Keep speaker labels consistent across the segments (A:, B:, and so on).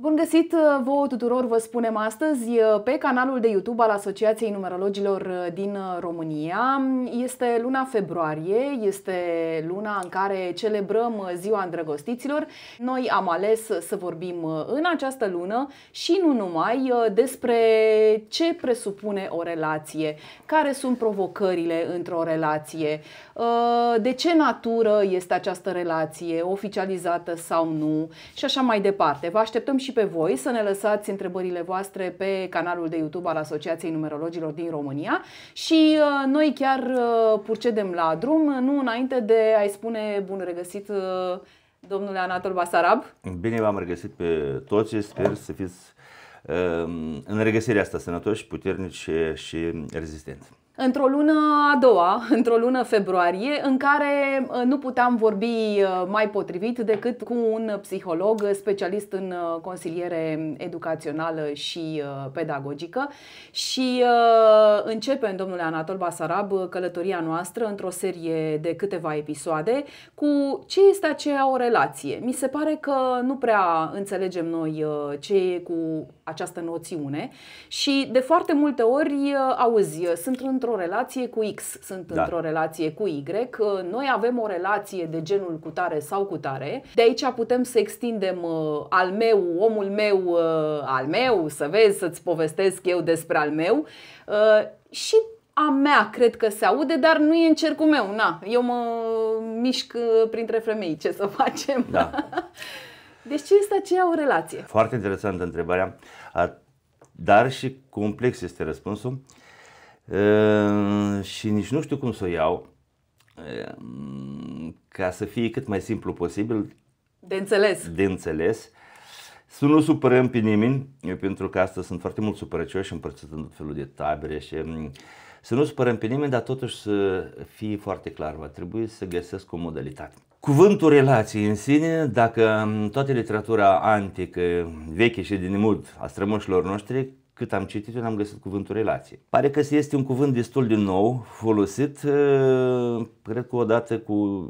A: Bun găsit uh, vouă tuturor, vă spunem astăzi, uh, pe canalul de YouTube al Asociației Numerologilor uh, din România. Este luna februarie, este luna în care celebrăm Ziua Îndrăgostiților. Noi am ales să vorbim în această lună și nu numai despre ce presupune o relație, care sunt provocările într-o relație, de ce natură este această relație, oficializată sau nu și așa mai departe. Vă așteptăm și și pe voi să ne lăsați întrebările voastre pe canalul de YouTube al Asociației Numerologilor din România și uh, noi chiar uh, purcedem la drum, nu înainte de a-i spune bun regăsit uh, domnule Anatol Basarab.
B: Bine v-am regăsit pe toți, sper să fiți în regăsirea asta sănătoși, puternici și rezistenți
A: într-o lună a doua, într-o lună februarie, în care uh, nu puteam vorbi uh, mai potrivit decât cu un psiholog uh, specialist în consiliere educațională și pedagogică și începem, domnule Anatol Basarab, călătoria noastră într-o serie de câteva episoade cu ce este aceea o relație. Mi se pare că nu prea înțelegem noi ce e cu această noțiune și de foarte multe ori uh, auzi, uh, sunt într-o relație cu X, sunt da. într-o relație cu Y, uh, noi avem o relație de genul cu tare sau cu tare, de aici putem să extindem al meu, omul meu, al meu, să vezi, să-ți povestesc eu despre al meu și a mea cred că se aude, dar nu e în cercul meu, na, eu mă mișc printre femei, ce să facem? Da. Deci ce este aceea o relație? Foarte
B: interesantă întrebarea, dar și complex este răspunsul și nici nu știu cum să o iau ca să fie cât mai simplu posibil. De înțeles. De înțeles. Să nu supărăm pe nimeni, eu pentru că astăzi sunt foarte mult supărăcioși împărțitând tot felul de tabere și să nu supărăm pe nimeni, dar totuși să fie foarte clar, va trebui să găsesc o modalitate. Cuvântul relație în sine, dacă mm, toată literatura antică, veche și din mult a strămoșilor noștri, cât am citit, eu n-am găsit cuvântul relație. Pare că este un cuvânt destul de nou, folosit, cred că odată cu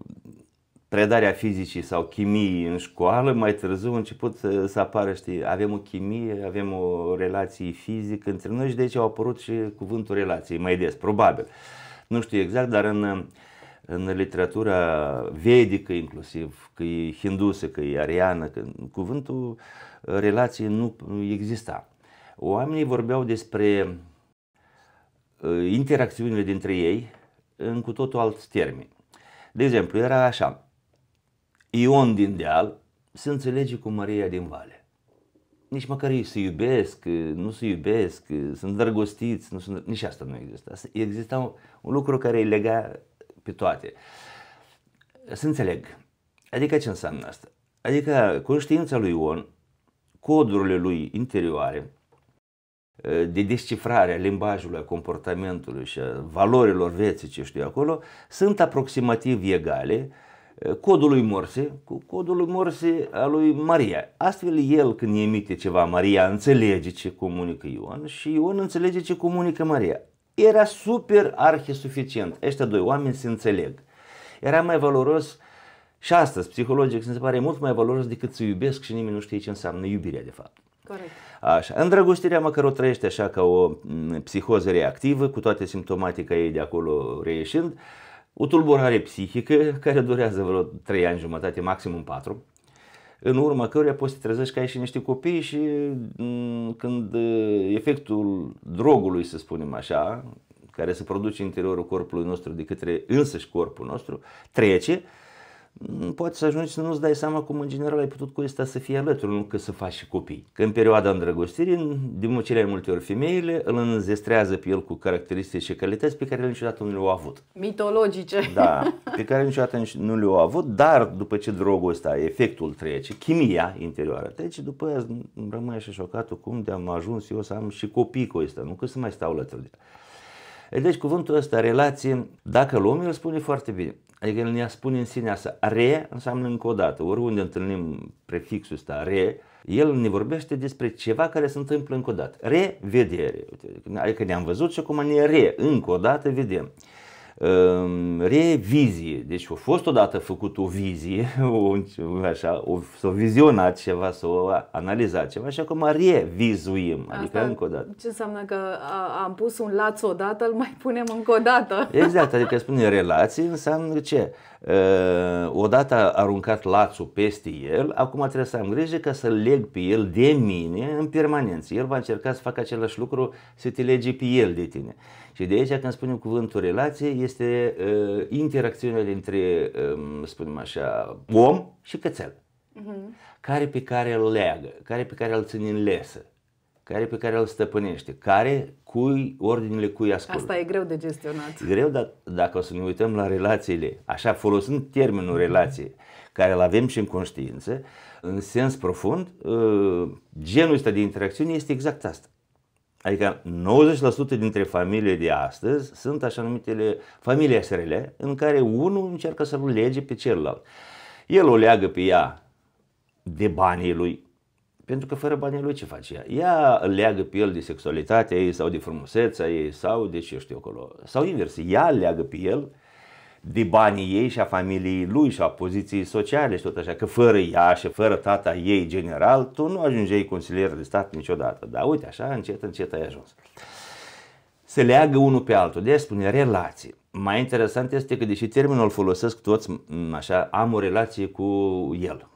B: predarea fizicii sau chimiei în școală, mai târziu a început să, să apară, știi, avem o chimie, avem o relație fizică între noi și de aici au apărut și cuvântul relației mai des, probabil. Nu știu exact, dar în în literatura vedică inclusiv, că e hindusă, că e ariană, că cuvântul uh, relație nu exista. Oamenii vorbeau despre uh, interacțiunile dintre ei în cu totul alt termen. De exemplu, era așa, Ion din deal se înțelege cu Maria din Vale. Nici măcar ei se iubesc, nu se iubesc, sunt drăgostiți, nu sunt, nici asta nu există. Exista un, un lucru care îi lega pe toate. Să înțeleg. Adică ce înseamnă asta? Adică conștiința lui Ion, codurile lui interioare, ă, de descifrare a limbajului, a comportamentului și a valorilor vieții ce știu acolo, sunt aproximativ egale ă, codul lui Morse cu codul lui Morse a lui Maria. Astfel el când emite ceva, Maria înțelege ce comunică Ion și Ion înțelege ce comunică Maria. Era super arhi suficient. Ăștia doi oameni se înțeleg. Era mai valoros și astăzi, psihologic, se pare mult mai valoros decât să iubesc și nimeni nu știe ce înseamnă iubirea de fapt. Corect. Așa. Îndrăgostirea măcar o trăiește așa ca o psihoză reactivă, cu toate simptomatica ei de acolo reieșind, o tulburare psihică care durează vreo 3 ani jumătate, maximum 4 în urma căruia poți să te trezești că ai și niște copii și mm, când eh, efectul drogului, să spunem așa, care se produce în interiorul corpului nostru de către însăși corpul nostru, trece, poți să ajungi să nu-ți dai seama cum în general ai putut cu ăsta să fie alături, nu că să faci și copii. Că în perioada îndrăgostirii, din cele mai multe ori femeile îl înzestrează pe el cu caracteristici și calități pe care el niciodată nu le-au avut.
A: Mitologice. Da,
B: pe care niciodată nu le-au avut, dar după ce drogul ăsta, efectul trece, chimia interioară trece, după aia îmi rămâi așa șocat cum de am ajuns eu să am și copii cu ăsta, nu că să mai stau alături de el. Deci cuvântul ăsta, relație, dacă luăm, el spune foarte bine adică el ne spune în sine asta, re înseamnă încă o dată, oriunde întâlnim prefixul ăsta, re, el ne vorbește despre ceva care se întâmplă încă o dată. Revedere. Adică ne-am văzut și acum ne re, încă o dată vedem. Ehm, revizie. Deci a fost odată făcut o vizie, o, așa, o, s-a vizionat ceva, s-a analizat ceva și acum revizuim. Asta adică încă o dată.
A: Ce înseamnă că am pus un laț odată, îl mai punem încă o dată. Exact,
B: adică spune relații înseamnă ce? Ehm, odată a aruncat lațul peste el, acum trebuie să am grijă ca să-l leg pe el de mine în permanență. El va încerca să facă același lucru, să te lege pe el de tine. Și de aici când spunem cuvântul relație este uh, interacțiunea dintre, um, spunem așa, om și cățel. Uh-huh. Care pe care îl leagă, care pe care îl ține în lesă, care pe care îl stăpânește, care cui, ordinele cui ascultă. Asta
A: e greu de gestionat.
B: Greu, dar dacă o să ne uităm la relațiile, așa folosind termenul mhm. relație, care îl avem și în conștiință, în sens profund, uh, genul ăsta de interacțiune este exact asta. Adică 90% dintre familiile de astăzi sunt așa numitele familii SRL, în care unul încearcă să l lege pe celălalt. El o leagă pe ea de banii lui, pentru că fără banii lui ce face ea? Ea îl leagă pe el de sexualitatea ei sau de frumusețea ei sau de ce știu acolo. Sau invers, ea leagă pe el de banii ei și a familiei lui și a poziției sociale și tot așa, că fără ea și fără tata ei general, tu nu ajungeai consilier de stat niciodată. Dar uite așa, încet, încet ai ajuns. Se leagă unul pe altul, de spune relații. Mai interesant este că deși termenul folosesc toți, așa, am o relație cu el.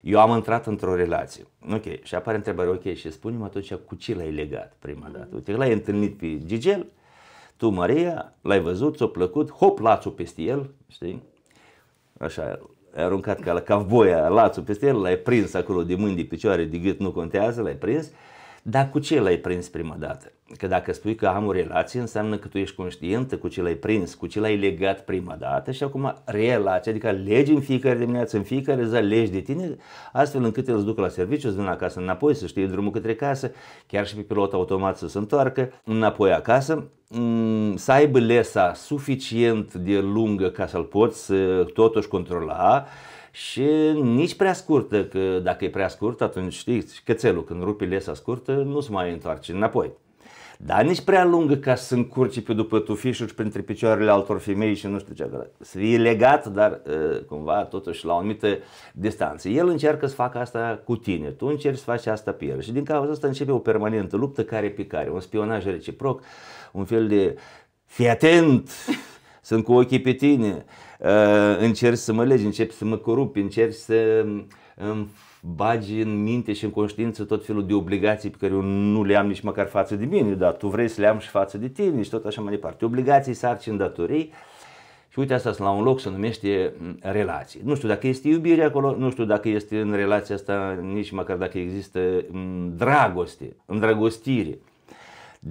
B: Eu am intrat într-o relație. Ok, și apare întrebarea, ok, și spune-mi atunci cu ce l-ai legat prima dată. Uite, l-ai întâlnit pe Gigel, tu Maria, l-ai văzut, ți-a plăcut, hop lațul peste el, știi? Așa, ai aruncat ca la cavboia lațul peste el, l-ai prins acolo de mâini, de picioare, de gât, nu contează, l-ai prins. Dar cu ce l-ai prins prima dată? că dacă spui că am o relație, înseamnă că tu ești conștientă cu ce l-ai prins, cu ce l-ai legat prima dată și acum relație, adică legi în fiecare dimineață, în fiecare zi legi de tine, astfel încât el îți duc la serviciu, îți vin acasă înapoi, să știi drumul către casă, chiar și pe pilot automat să se întoarcă înapoi acasă, mm, să aibă lesa suficient de lungă ca să-l poți uh, totuși controla, și nici prea scurtă, că dacă e prea scurtă, atunci știi, cățelul când rupi lesa scurtă nu se mai întoarce înapoi dar nici prea lungă ca să încurci pe după tufișuri printre picioarele altor femei și nu știu ce. Să fie legat, dar ă, cumva totuși la o anumită distanță. El încearcă să facă asta cu tine, tu încerci să faci asta pe el și din cauza asta începe o permanentă luptă care pe care, un spionaj reciproc, un fel de fii atent, sunt cu ochii pe tine, ă, încerci să mă legi, începi să mă corupi, încerci să îmi bagi în minte și în conștiință tot felul de obligații pe care eu nu le am nici măcar față de mine, dar tu vrei să le am și față de tine și tot așa mai departe. Obligații, sarcini, datorii și uite asta la un loc se numește relații. Nu știu dacă este iubire acolo, nu știu dacă este în relația asta, nici măcar dacă există dragoste, îndrăgostire.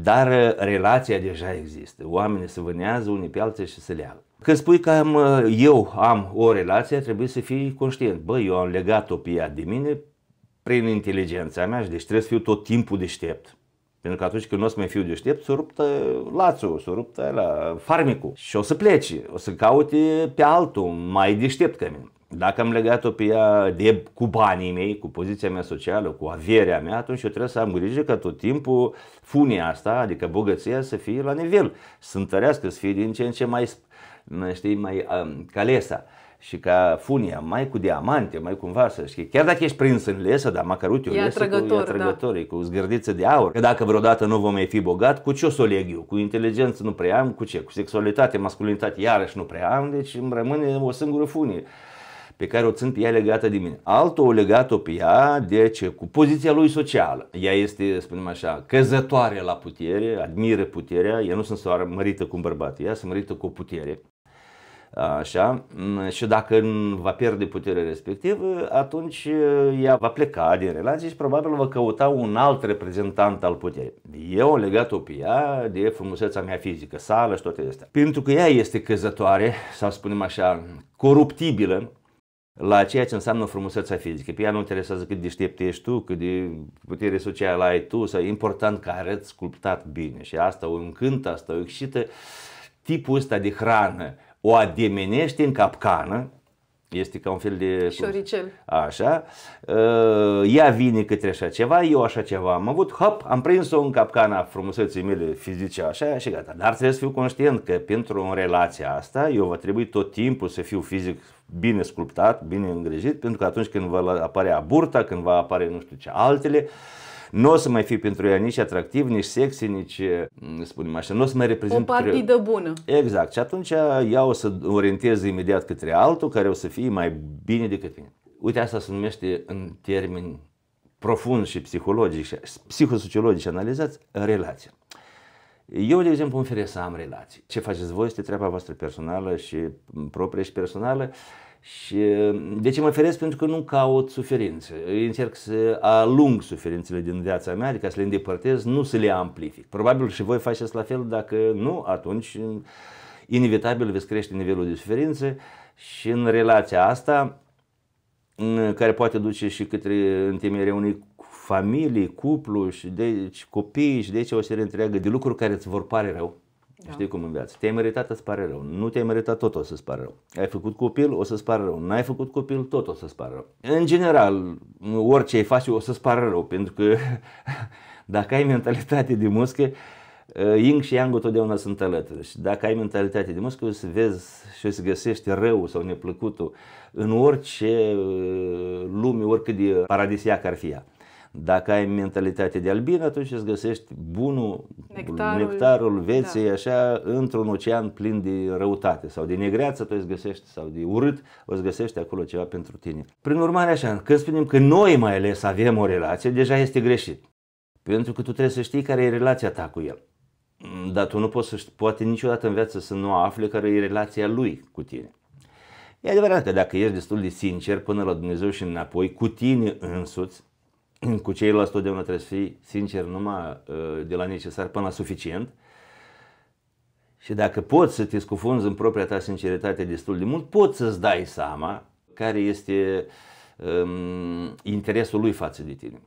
B: Dar uh, relația deja există. Oamenii se vânează unii pe alții și se leagă. Când spui că am, eu am o relație, trebuie să fii conștient. Bă, eu am legat-o pe ea de mine prin inteligența mea și deci trebuie să fiu tot timpul deștept. Pentru că atunci când nu o să mai fiu deștept, s-o ruptă lațul, s-o ruptă la farmicul și o să plece, o să caute pe altul mai deștept ca mine. Dacă am legat-o pe ea de, cu banii mei, cu poziția mea socială, cu averea mea, atunci eu trebuie să am grijă că tot timpul funia asta, adică bogăția, să fie la nivel, să întărească, să fie din ce în ce mai știi, mai um, calesa și ca funia, mai cu diamante, mai cumva să știi. Chiar dacă ești prins în lesă, dar uite, e atrăgător, cu, e da. cu zgârdiță de aur. Că dacă vreodată nu vom mai fi bogat, cu ce o să o leg eu? Cu inteligență nu prea am, cu ce? Cu sexualitate, masculinitate iarăși nu prea am, deci îmi rămâne o singură funie pe care o țin pe ea legată de mine. Altul o legat-o pe ea, deci cu poziția lui socială. Ea este, spunem așa, căzătoare la putere, admire puterea, ea nu se mărită cu un bărbat, ea se mărită cu o putere. Așa? Mm, și dacă va pierde puterea respectivă, atunci uh, ea va pleca din relație și probabil va căuta un alt reprezentant al puterii. Eu legat-o pe ea de frumusețea mea fizică, sală și toate astea. Pentru că ea este căzătoare, să spunem așa, coruptibilă, la ceea ce înseamnă frumusețea fizică. Pe ea nu interesează cât de ești tu, cât de putere socială ai tu, sau e important că arăți sculptat bine. Și asta o încântă, asta o excită tipul ăsta de hrană o ademenește în capcană, este ca un fel de... Șoricel. Așa. Uh, ea vine către așa ceva, eu așa ceva am avut, hop, am prins-o în capcana frumuseții mele fizice așa și gata. Dar trebuie să fiu conștient că pentru o relație asta eu va trebui tot timpul să fiu fizic bine sculptat, bine îngrijit, pentru că atunci când va apare aburta, când va apare nu știu ce altele, uh, nu o să mai fi pentru ea nici atractiv, nici sexy, nici, mm, spunem așa, nu o să mai reprezint. O partidă eu. bună. Exact. Și atunci ea o să orienteze imediat către altul care o să fie mai bine decât mine. Uite, asta se numește în termeni profund și psihologic, psihosociologici analizați, relația. Eu, de exemplu, îmi feresc să am relații. Ce faceți voi este treaba voastră personală și mm, proprie și personală. Și mm, de ce mă feresc? Pentru că nu caut suferințe. Eu încerc să alung suferințele din viața mea, adică să le îndepărtez, nu să le amplific. Probabil și voi faceți la fel, dacă nu, atunci inevitabil veți crește nivelul de suferință și în relația asta, mm, care poate duce și către întemeierea unei familii, cuplu și deci copii și deci o serie întreagă de lucruri care îți vor pare rău da. Știi cum în viață. Te-ai meritat, îți pare rău. Nu te-ai meritat, tot o să-ți pare rău. Ai făcut copil, o să-ți pare rău. N-ai făcut copil, tot o să-ți pare rău. În general, orice ai face, o să-ți pare rău, pentru că dacă ai mentalitate de muscă, uh, Ying și Yang totdeauna sunt alături și dacă ai mentalitate de muscă, o să vezi și o să găsești rău sau neplăcutul în orice uh, lume, oricât de paradisiac ar fi ea. Dacă ai mentalitate de albin, atunci îți găsești bunul,
A: nectarul, nectarul
B: vieții da. așa într-un ocean plin de răutate sau de negreață, tu îți găsești sau de urât, o îți găsești acolo ceva pentru tine. Prin urmare așa, când spunem că noi mai ales avem o relație, deja este greșit. Pentru că tu trebuie să știi care e relația ta cu el. Dar tu nu poți să știi, poate niciodată în viață să nu afli care e relația lui cu tine. E adevărat că dacă ești destul de sincer până la Dumnezeu și înapoi, cu tine însuți, cu ceilalți totdeauna trebuie să fii sincer numai uh, de la necesar până la suficient. Și dacă poți să te scufunzi în propria ta sinceritate destul de mult, poți să-ți dai seama care este um, interesul lui față de tine.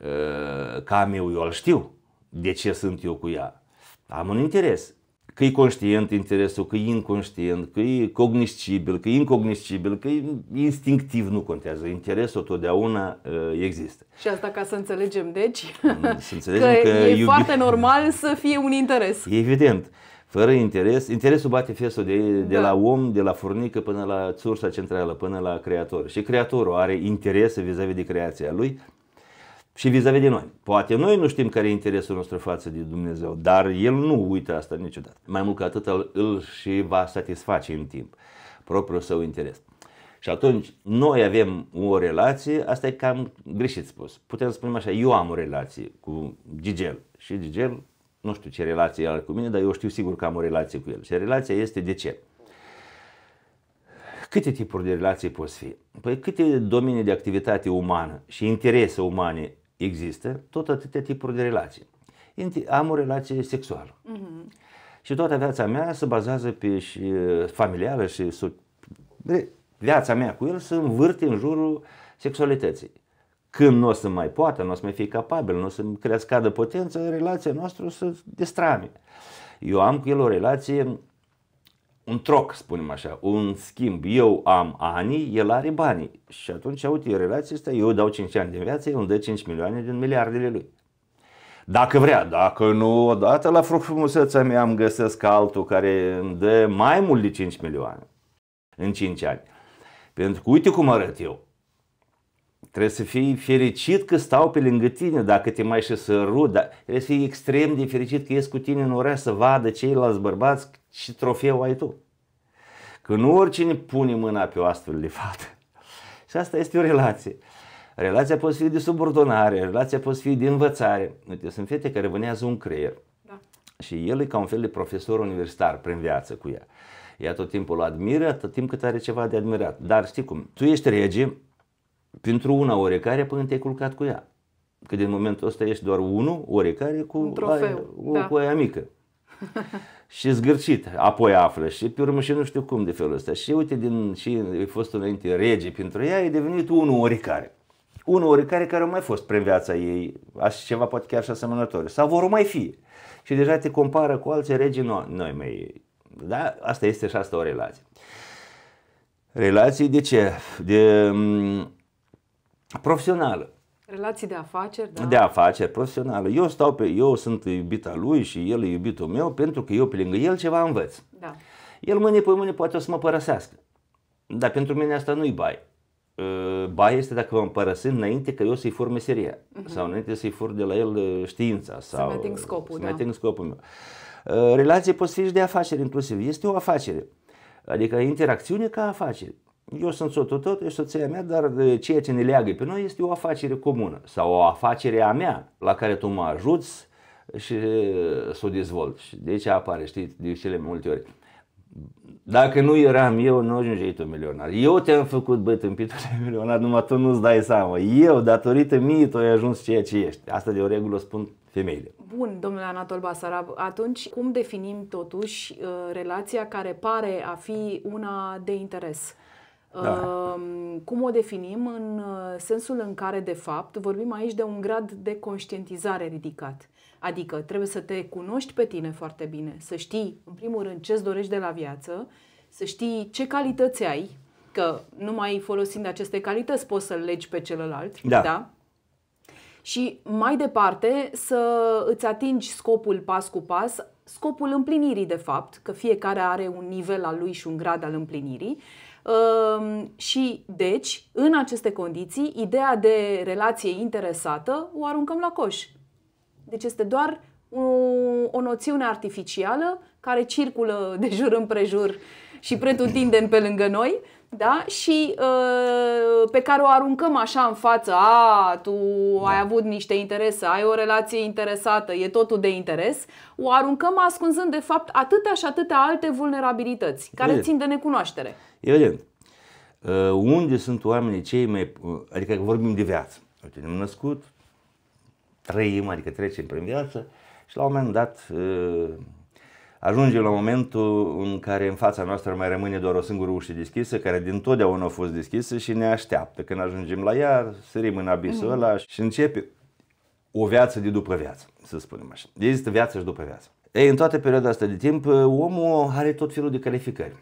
B: Uh, cam eu, eu îl știu de ce sunt eu cu ea. Am un interes că e conștient interesul, că e inconștient, că e cognoscibil, că e incognoscibil, că e instinctiv, nu contează. Interesul totdeauna uh, există. Și
A: asta ca să înțelegem, deci, mm,
B: să înțelegem că, că e iubi... foarte
A: normal să fie un interes.
B: Evident. Fără interes, interesul bate fesul de, de da. la om, de la furnică până la sursa centrală, până la creator. Și creatorul are interes vis-a-vis de creația lui, și vis-a-vis de noi. Poate noi nu știm care e interesul nostru față de Dumnezeu, dar El nu uită asta niciodată. Mai mult ca atât îl și va satisface în timp propriul său interes. Și atunci noi avem o relație, asta e cam greșit spus. Putem să spunem așa, eu am o relație cu Gigel și Gigel nu știu ce relație are cu mine, dar eu știu sigur că am o relație cu el. Și relația este de ce? Câte tipuri de relații poți fi? Păi câte domenii de activitate umană și interese umane există tot atâtea tipuri de relații. Am o relație sexuală. Uh-huh. Și toată viața mea se bazează pe și uh, familială și viața mea cu el se învârte în jurul sexualității. Când nu o să mai poată, nu o să mai fie capabil, nu o să crească de potență, relația noastră o să destrame. Eu am cu el o relație un troc, spunem așa, un schimb. Eu am ani, el are bani. Și atunci, uite, relația asta, eu dau 5 ani din viață, el îmi dă 5 milioane din miliardele lui. Dacă vrea, dacă nu, odată la frumusețea mea am găsesc altul care îmi dă mai mult de 5 milioane în 5 ani. Pentru că uite cum arăt eu. Trebuie să fii fericit că stau pe lângă tine, dacă te mai și sărut, dar trebuie să fii extrem de fericit că ies cu tine în oraș să vadă ceilalți bărbați și trofeu ai tu. că nu oricine pune mâna pe o astfel de fată. Și asta este o relație. Relația poate fi de subordonare, relația poate fi de învățare. Uite, sunt fete care vânează un creier. Da. Și el e ca un fel de profesor universitar prin viață cu ea. Ea tot timpul o admiră, atât timp cât are ceva de admirat. Dar știi cum, tu ești rege, pentru una orecare până te-ai culcat cu ea. Că din momentul ăsta ești doar unul orecare cu, Un trofeu, aia, da. cu aia mică. și zgârcit, apoi află și pe urmă și nu știu cum de felul ăsta. Și uite, din, și a fost înainte rege pentru ea, e devenit unul oricare. Unul oricare care a mai fost prin viața ei, așa ceva poate chiar și asemănător. Sau vor mai fi. Și deja te compară cu alții regi noi, noi mai. Da? Asta este și asta o relație. Relații de ce? De mm, profesională.
A: Relații de afaceri, da?
B: De afaceri, profesională. Eu, stau pe, eu sunt iubita lui și el e iubitul meu pentru că eu pe lângă el ceva învăț. Da. El mâine pe mâine poate o să mă părăsească. Dar pentru mine asta nu-i bai. Ă, bai este dacă vă împărăsi înainte că eu să-i fur meseria uh-huh. sau înainte să-i fur de la el ă, știința sau să-mi ating scopul, să-mi da. ating scopul meu. Ă, Relații poți fi și de afaceri inclusiv. Este o afacere. Adică interacțiune ca afacere eu sunt soțul tot, e soția mea, dar ceea ce ne leagă pe noi este o afacere comună sau o afacere a mea la care tu mă ajuți și să o dezvolt. Și de aici apare, știi, de cele multe ori. Dacă nu eram eu, nu ajungeai tu milionar. Eu te-am făcut, băi, de milionar, numai tu nu-ți dai seama. Eu, datorită mie, tu ai ajuns ceea ce ești. Asta de o regulă spun femeile.
A: Bun, domnule Anatol Basarab, atunci cum definim totuși relația care pare a fi una de interes? Da. Cum o definim? În uh, sensul în care, de fapt, vorbim aici de un grad de conștientizare ridicat. Adică trebuie să te cunoști pe tine foarte bine, să știi, în primul rând, ce-ți dorești de la viață, să știi ce calități ai, că numai folosind aceste calități poți să-l legi pe celălalt. Da. da? Și mai departe să îți atingi scopul pas cu pas, scopul împlinirii de fapt, că fiecare are un nivel al lui și un grad al împlinirii Ehm, și deci, în aceste condiții, ideea de relație interesată o aruncăm la coș. Deci este doar o, o noțiune artificială care circulă de jur împrejur și pretutindeni pe lângă noi, da? și uh, pe care o aruncăm așa în față, a, tu da. ai avut niște interese, ai o relație interesată, e totul de interes, o aruncăm ascunzând de fapt atâtea și atâtea alte vulnerabilități care Evident. țin de necunoaștere.
B: Evident. Uh, unde sunt oamenii cei mai, uh, adică vorbim de viață. Uite, ne-am născut, trăim, adică trecem prin viață și la un moment dat uh, ajungem la momentul în care în fața noastră mai rămâne doar o singură ușă deschisă, care din totdeauna a fost deschisă și ne așteaptă. Când ajungem la ea, sărim în abisul mm-hmm. ăla și începe o viață de după viață, să spunem așa. Există viață și după viață. Ei, în toată perioada asta de timp, omul are tot felul de calificări.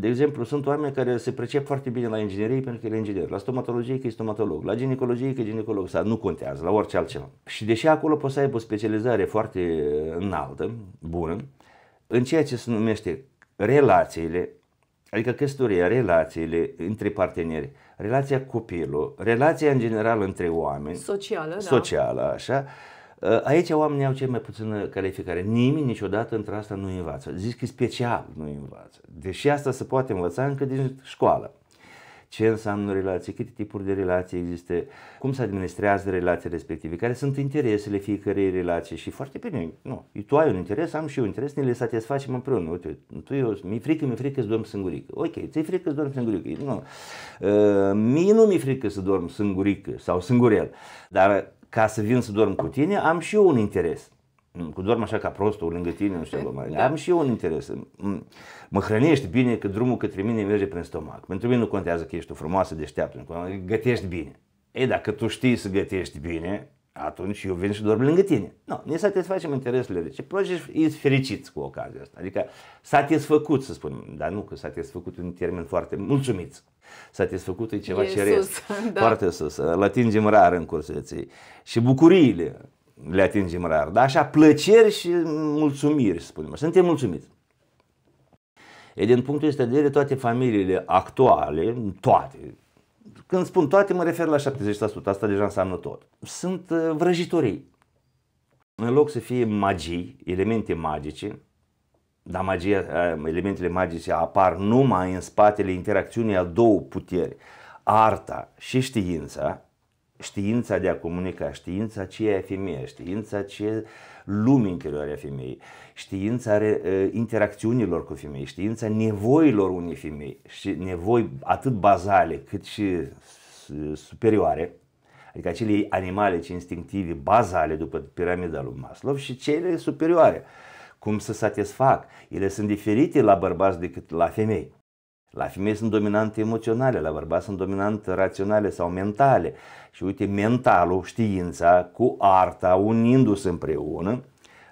B: De exemplu, sunt oameni care se precep foarte bine la inginerie pentru că e inginer, la stomatologie că e stomatolog, la ginecologie că e ginecolog, sau nu contează, la orice altceva. Și deși acolo poți să aibă o specializare foarte înaltă, bună, în ceea ce se numește relațiile, adică căsătoria, relațiile între parteneri, relația copilul, relația în general între oameni,
A: socială, da. socială
B: da. așa, ă, Aici oamenii au cea mai puțină calificare. Nimeni niciodată între asta nu învață. Zici că special nu învață. Deși asta se poate învăța încă din școală ce înseamnă relație, câte tipuri de relații există, cum se administrează relațiile respective, care sunt interesele fiecărei relații și foarte bine, nu, tu ai un interes, am și eu un interes, ne le satisfacem împreună, uite, tu eu, mi-e frică, mi-e frică să dorm singurică, ok, ți-e frică să dorm singurică, nu, uh, mie nu mi-e frică să dorm singurică sau singurel, dar ca să vin să dorm cu tine, am și eu un interes. Cu dorm așa ca prostul lângă tine, nu știu, da. mai. am și eu un interes. Mă hrănești bine că drumul către mine merge prin stomac. Pentru mine nu contează că ești o frumoasă, deșteaptă, gătești bine. Ei, dacă tu știi să gătești bine, atunci eu vin și dorm lângă tine. Nu, ne satisfacem interesele reciproce Proști ești fericit cu ocazia asta. Adică satisfăcut, să spunem, dar nu că satisfăcut în termen foarte mulțumit. Satisfăcut e ceva ce da. foarte sus, îl atingem rar în cursul Și bucuriile, le atingem rar, dar așa plăceri și mulțumiri, să spunem. Suntem mulțumiți. E, din punctul ăsta de vedere, toate familiile actuale, toate, când spun toate, mă refer la 70%, asta deja înseamnă tot, sunt uh, vrăjitorii. În loc să fie magii, elemente magice, dar magia, uh, elementele magice apar numai în spatele interacțiunii a două puteri, arta și știința, știința de a comunica, știința ce e femeie, știința ce lumii interioare a femeii, știința ă, interacțiunilor cu femei, știința nevoilor unei femei și nevoi atât bazale cât și superioare, adică acele animale ce instinctive bazale după piramida lui Maslow și cele superioare, cum să satisfac. Ele sunt diferite la bărbați decât la femei. La femei sunt dominante emoționale, la bărbați sunt dominante raționale sau mentale. Și uite, mentalul, știința, cu arta, unindu-se împreună,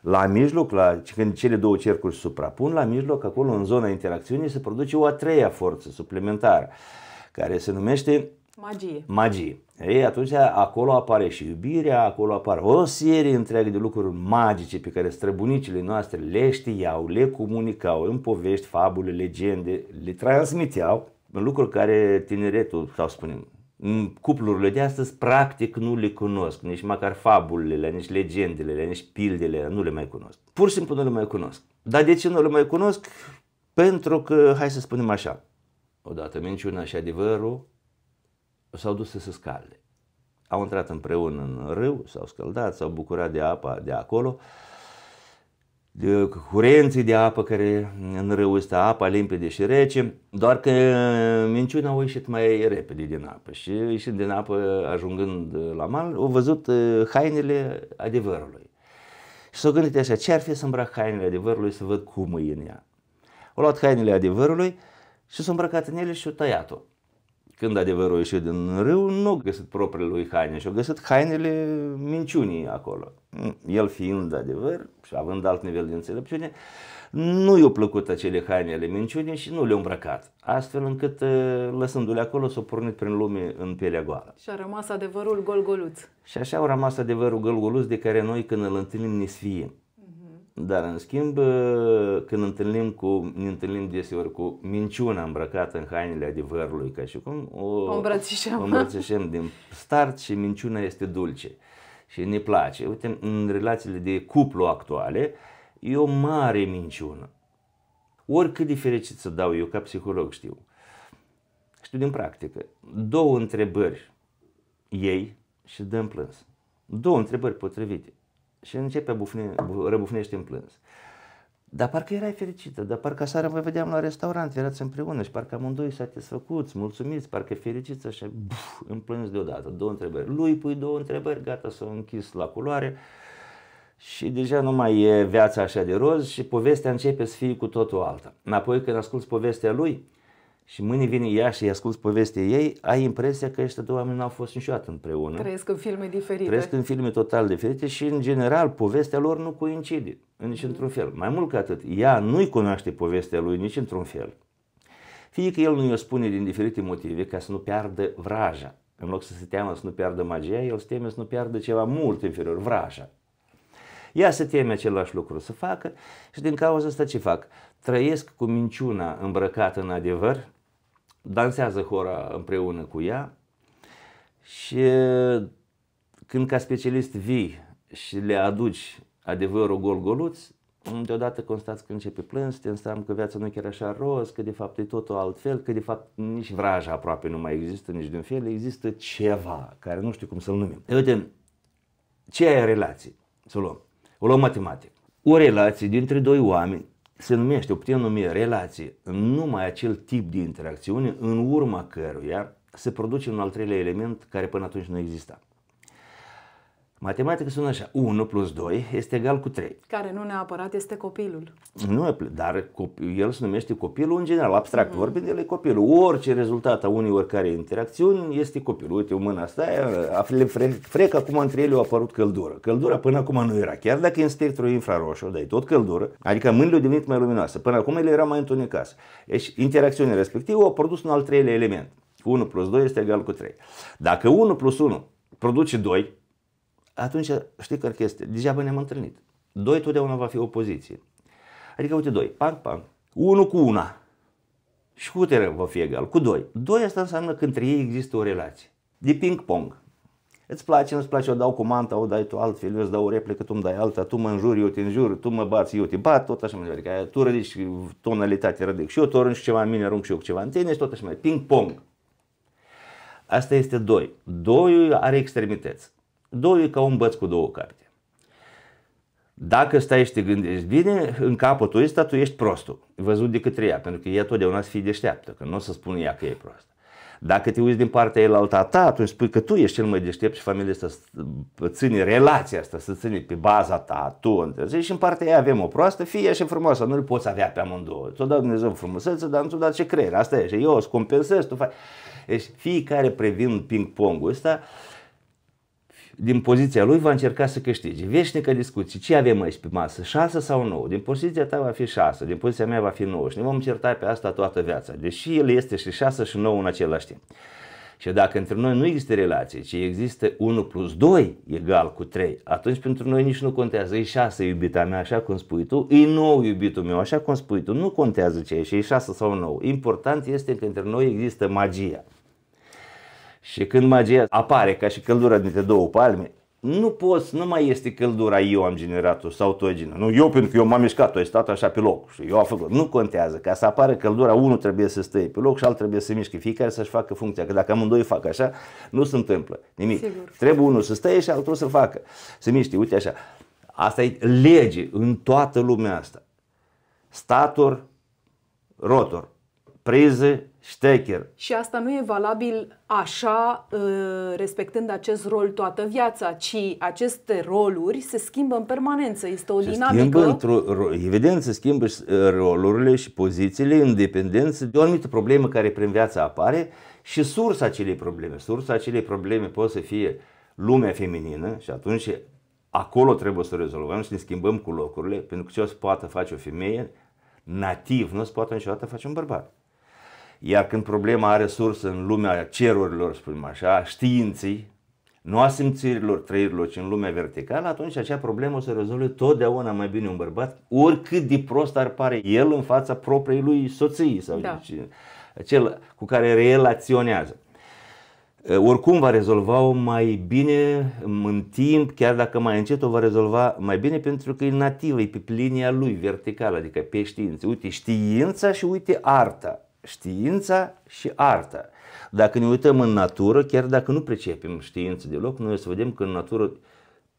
B: la mijloc, la, când cele două cercuri se suprapun, la mijloc, acolo, în zona interacțiunii, se produce o a treia forță suplimentară, care se numește Magie. Magie. Ei, atunci acolo apare și iubirea, acolo apar. o serie întreagă de lucruri magice pe care străbunicile noastre le știau, le comunicau în povești, fabule, legende, le transmiteau în lucruri care tineretul, sau spunem, cuplurile de astăzi practic nu le cunosc, nici măcar fabulele, nici legendele, nici pildele, nu le mai cunosc. Pur și simplu nu le mai cunosc. Dar de ce nu le mai cunosc? Pentru că, hai să spunem așa, odată minciuna și adevărul s-au dus să se scalde. Au intrat împreună în râu, s-au scăldat, s-au bucurat de apa de acolo. De curenții de apă care în râu este apa limpede și rece, doar că minciuna a ieșit mai repede din apă și ieșind din apă, ajungând la mal, au văzut uh, hainele adevărului. Și s-au gândit așa, ce ar fi să îmbrac hainele adevărului să văd cum e în ea. Au luat hainele adevărului și s-au îmbrăcat în ele și au tăiat-o. Când adevărul a ieșit din râu, nu a găsit propriile lui haine și a găsit hainele minciunii acolo. El fiind adevăr și având alt nivel de înțelepciune, nu i-au plăcut acele haine ale minciunii și nu le-au îmbrăcat. Astfel încât, ă, lăsându-le acolo, s-au pornit prin lume în pielea goală.
A: Și a rămas adevărul golgoluț.
B: Și așa a rămas adevărul golgoluț de care noi când îl întâlnim ne sfiem. Dar, în schimb, ă, când întâlnim cu, ne întâlnim deseori cu minciuna îmbrăcată în hainele adevărului, ca și cum o, o îmbrățișăm. O îmbrățișăm din start și minciuna este dulce și ne place. Uite, în relațiile de cuplu actuale, e o mare minciună. Oricât de fericit să dau eu, ca psiholog știu, știu din practică, două întrebări ei și dăm plâns. Două întrebări potrivite și începe bufne, răbufnește în plâns. Dar parcă erai fericită, dar parcă seara vă vedeam la restaurant, erați împreună și parcă amândoi satisfăcuți, mulțumiți, parcă fericiți așa, buf, în plâns deodată, două întrebări. Lui pui două întrebări, gata, să o închis la culoare și deja nu mai e viața așa de roz și povestea începe să fie cu totul alta. Înapoi când asculți povestea lui, și mâine vine ea și ascult povestea ei, ai impresia că ăștia două oameni nu au fost niciodată împreună.
A: Trăiesc în filme diferite. Trăiesc în
B: filme total diferite și, în general, povestea lor nu coincide nici mm. într-un fel. Mai mult ca atât, ea nu-i cunoaște povestea lui nici într-un fel. Fie că el nu i-o spune din diferite motive ca să nu piardă vraja. În loc să se teamă să nu piardă magia, el se teme să nu piardă ceva mult inferior, vraja. Ea se teme același lucru să facă și din cauza asta ce fac? trăiesc cu minciuna îmbrăcată în adevăr, dansează hora împreună cu ea și când ca specialist vii și le aduci adevărul gol-goluț, deodată constați că începe plâns, te înseamnă că viața nu e chiar așa roz, că de fapt e totul altfel, că de fapt nici vraja aproape nu mai există nici de un fel, există ceva care nu știu cum să-l numim. Uite, ce e relații? Să o luăm. O luăm matematic. O relație dintre doi oameni se numește, o putem numi relație, numai acel tip de interacțiune în urma căruia se produce un al treilea element care până atunci nu exista. Matematica sună așa, 1 plus 2 este egal cu 3.
A: Care nu neapărat este copilul.
B: Nu, dar el se numește copilul în general, abstract mm. hmm vorbind, el e copilul. Orice rezultat a unei oricare interacțiuni este copilul. Uite, mâna asta, le frec acum între ele a apărut căldură. Căldura până acum nu era, chiar dacă e în spectru infraroșu, dar e tot căldură, adică mâinile au devenit mai luminoase. Până acum ele erau mai întunecoase. Deci interacțiunea respectivă a produs un al treilea element. 1 plus 2 este egal cu 3. Dacă 1 plus 1 produce 2, atunci știi că chestie, deja ne-am întâlnit. Doi totdeauna va fi opoziție. Adică uite doi, pam, pam, unul cu una. Și cu va fi egal, cu doi. Doi asta înseamnă că între ei există o relație. De ping-pong. Îți place, nu-ți place, o dau cu manta, o dai tu altfel, eu îți dau o replică, tu îmi dai alta, tu mă înjuri, eu te înjur, tu mă bați, eu te bat, tot așa mai departe. Adică tu ridici tonalitate, rădic și eu, tu și ceva în mine, arunc și eu ceva în tine și tot așa mai Ping-pong. Asta este doi. Doi are extremități. Doi e ca un băț cu două capete. Dacă stai și te gândești bine, în capătul ăsta tu ești prostul, văzut de către ea, pentru că ea totdeauna să fie deșteaptă, că nu o să spună ea că e prost. Dacă te uiți din partea el alta ta, atunci spui că tu ești cel mai deștept și familia asta ține relația asta, să ține pe baza ta, tu înțelegi? Și în partea ei avem o proastă, fie și frumoasă, nu le poți avea pe amândouă. Ți-o dat Dumnezeu frumusețe, dar nu ți-o dat și creier, asta e. Și eu o compensez, tu faci. Deci fiecare previn ping-pongul ăsta, din poziția lui va încerca să câștige. Veșnică discuție. Ce avem aici pe masă? 6 sau 9? Din poziția ta va fi 6, din poziția mea va fi 9 și ne vom certa pe asta toată viața. Deși el este și 6 și 9 în același timp. Și dacă între noi nu există relație, ci există 1 plus 2 egal cu 3, atunci pentru noi nici nu contează. E 6 iubita mea, așa cum spui tu, e 9 iubitul meu, așa cum spui tu. Nu contează ce e, și e 6 sau 9. Important este că între noi există magia. Și când magia apare ca și căldura dintre două palme, nu poți, nu mai este căldura eu am generat-o sau tu genă. Nu, eu pentru că eu m-am mișcat, tu ai stat așa pe loc și eu am făcut. Nu contează, ca să apară căldura, unul trebuie să stea pe loc și altul trebuie să mișcă. Fiecare să-și facă funcția, că dacă amândoi fac așa, nu se întâmplă nimic. Sigur. Trebuie unul să stea și altul să facă, să miște. Uite așa, asta e lege în toată lumea asta. Stator, rotor, priză, ștecher.
A: Și asta nu e valabil așa, ă, respectând acest rol toată viața, ci aceste roluri se schimbă în permanență, este o se dinamică.
B: Într-o, evident, se schimbă ă, rolurile și pozițiile în dependență de o anumită problemă care prin viața apare și sursa acelei probleme. Sursa acelei probleme poate să fie lumea feminină și atunci acolo trebuie să o rezolvăm și ne schimbăm cu locurile, pentru că ce o să poată face o femeie nativ, nu o să poată niciodată face un bărbat. Iar când problema are sursă în lumea cerurilor, spunem așa, științei, nu a simțirilor, trăirilor, ci în lumea verticală, atunci acea problemă o să rezolve totdeauna mai bine un bărbat, oricât de prost ar pare el în fața propriei lui soții sau da. cel cu care relaționează. Oricum va rezolva-o mai bine în timp, chiar dacă mai încet o va rezolva mai bine pentru că e nativă, e pe linia lui verticală, adică pe știință. Uite știința și uite arta știința și arta. Dacă ne uităm în natură, chiar dacă nu precepem știință deloc, noi o să vedem că în natură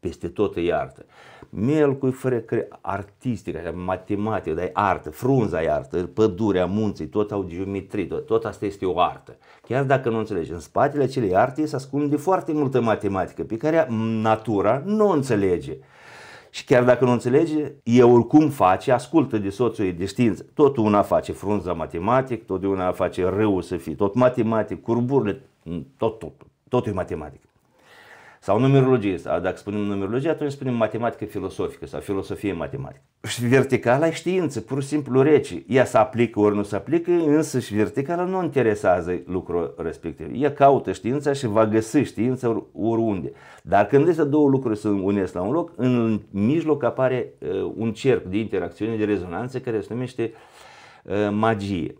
B: peste tot e artă. Melcul fără cre- artistic, așa, matematică, dar e artă, frunza e artă, pădurea, munții, tot au geometrie, tot, tot asta este o artă. Chiar dacă nu înțelegi, în spatele acelei arte se ascunde foarte multă matematică pe care natura nu o înțelege. Și chiar dacă nu înțelege, e oricum face, ascultă de soțul ei de știință. Tot una face frunza matematic, tot una face râul să fie, tot matematic, curburile, tot, tot, tot, tot e matematică. Sau numerologie, sau dacă spunem numerologie, atunci spunem matematică filosofică sau filosofie matematică. Și verticala e știință, pur și simplu rece. Ea se aplică ori nu se aplică, însă și verticala nu interesează lucrul respectiv. Ea caută știința și va găsi știința oriunde. Dar când aceste două lucruri se unesc la un loc, în mijloc apare uh, un cerc de interacțiune, de rezonanță, care se numește uh, magie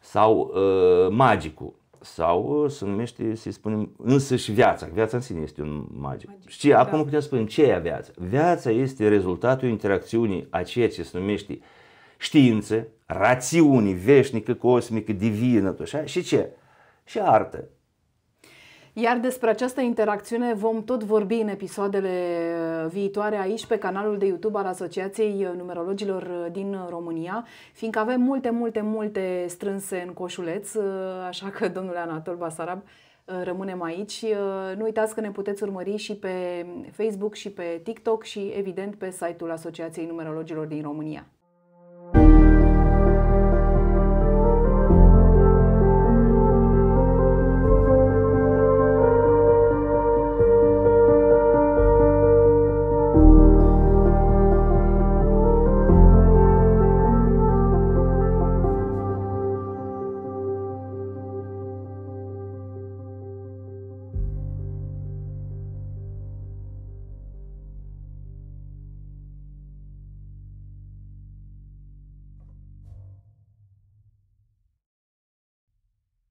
B: sau uh, magicul sau uh, se numește, să spunem, însăși viața. Viața în sine este un magic. magic și da. acum putem spune ce e viața? Viața este rezultatul interacțiunii a ceea ce se numește știință, rațiune veșnică, cosmică, divină, așa, și ce? Și artă.
A: Iar despre această interacțiune vom tot vorbi în episoadele uh, viitoare aici pe canalul de YouTube al Asociației uh, Numerologilor uh, din România, fiindcă avem multe, multe, multe strânse în coșuleț, așa că domnule Anatol Basarab, rămânem aici. Nu uitați că ne puteți urmări și pe Facebook și pe TikTok și evident pe site-ul Asociației Numerologilor din România.